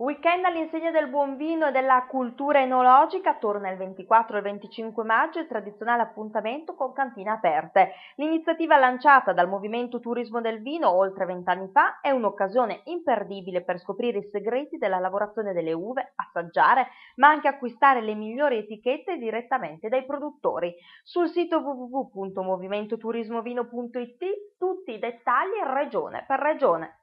Weekend all'insegna del buon vino e della cultura enologica torna il 24 e il 25 maggio il tradizionale appuntamento con cantine aperte. L'iniziativa lanciata dal Movimento Turismo del Vino oltre vent'anni fa è un'occasione imperdibile per scoprire i segreti della lavorazione delle uve, assaggiare, ma anche acquistare le migliori etichette direttamente dai produttori. Sul sito www.movimentoturismovino.it tutti i dettagli regione per regione.